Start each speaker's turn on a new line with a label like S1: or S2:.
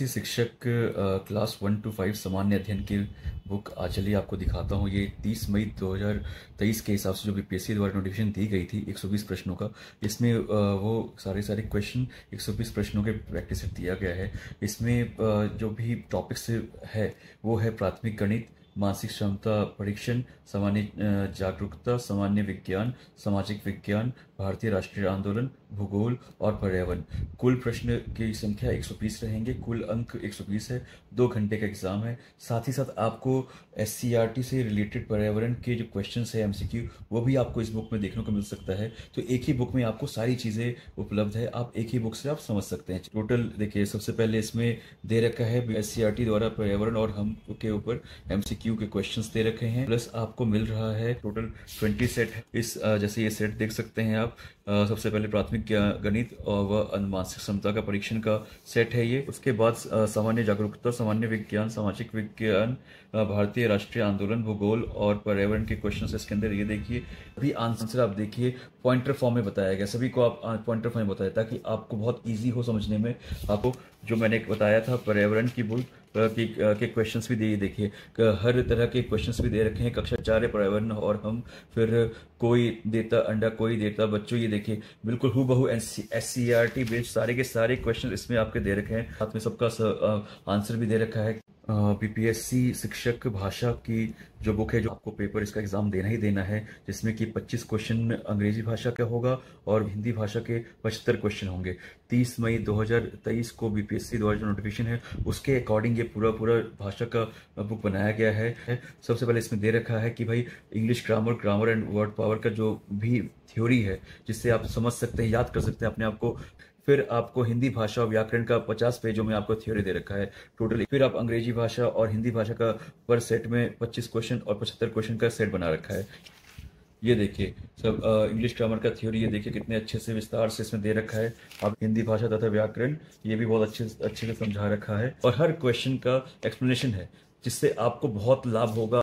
S1: अच्छी शिक्षक class one two five सामान्य अध्ययन की बुक आज चलिए आपको दिखाता हूँ ये 30 मई 2023 के हिसाब से जो बीपीएससी द्वारा नोटिफिकेशन दी गई थी 120 प्रश्नों का इसमें वो सारे सारे क्वेश्चन 120 प्रश्नों के प्रैक्टिस दिया गया है इसमें जो भी टॉपिक्स है वो है प्राथमिक गणित मानसिक क्षमता परीक्षण सामान्य जागरूकता सामान्य विज्ञान सामाजिक विज्ञान भारतीय राष्ट्रीय आंदोलन भूगोल और पर्यावरण कुल प्रश्न की संख्या 120 रहेंगे कुल अंक 120 है दो घंटे का एग्जाम है साथ ही साथ आपको एस e से रिलेटेड पर्यावरण के जो क्वेश्चन है एम वो भी आपको इस बुक में देखने को मिल सकता है तो एक ही बुक में आपको सारी चीज़ें उपलब्ध है आप एक ही बुक से आप समझ सकते हैं टोटल देखिए सबसे पहले इसमें दे रखा है एस e द्वारा पर्यावरण और हम के ऊपर एम के क्वेश्चन दे रखे हैं प्लस आपको मिल रहा है टोटल ट्वेंटी सेट इस जैसे ये सेट देख सकते हैं आप सबसे पहले प्राथमिक गणित और व अनुमानसिक क्षमता का परीक्षण का सेट है ये उसके बाद सामान्य जागरूकता सामान्य विज्ञान सामाजिक विज्ञान भारतीय राष्ट्रीय आंदोलन भूगोल और पर्यावरण के क्वेश्चन इसके अंदर ये देखिए अभी आंसर आप देखिए पॉइंटर फॉर्म में बताया गया सभी को आप पॉइंटर फॉर्म में बताया ताकि आपको बहुत ईजी हो समझने में आपको जो मैंने बताया था पर्यावरण की बुक की के क्वेश्चंस भी दिए देखिए हर तरह के क्वेश्चंस भी दे रखे हैं कक्षा चार पर्यावरण और हम फिर कोई देता अंडा कोई देता बच्चों ये देखिए बिल्कुल हु C S C R T based सारे के सारे क्वेश्चन इसमें आपके दे रखे हैं साथ में सबका आंसर भी दे रखा है बीपीएससी शिक्षक भाषा की जो बुक है जो आपको पेपर इसका एग्जाम देना ही देना है जिसमें कि 25 क्वेश्चन अंग्रेजी भाषा का होगा और हिंदी भाषा के पचहत्तर क्वेश्चन होंगे 30 मई 2023 को बीपीएससी द्वारा जो नोटिफिकेशन है उसके अकॉर्डिंग ये पूरा पूरा भाषा का बुक बनाया गया है सबसे पहले इसमें दे रखा है कि भाई English grammar grammar and word power का जो भी थ्योरी है जिससे आप समझ सकते हैं याद कर सकते हैं अपने आप को फिर आपको हिंदी भाषा और व्याकरण का पचास पेजों में आपको थ्योरी दे रखा है टोटल फिर आप अंग्रेजी भाषा और हिंदी भाषा का पर सेट में पच्चीस क्वेश्चन और पचहत्तर क्वेश्चन का सेट बना रखा है ये देखिए सब इंग्लिश ग्रामर का थ्योरी ये देखिए कितने अच्छे से विस्तार से इसमें दे रखा है आप हिंदी भाषा तथा व्याकरण ये भी बहुत अच्छे अच्छे से समझा रखा है और हर क्वेश्चन का एक्सप्लेनेशन है जिससे आपको बहुत लाभ होगा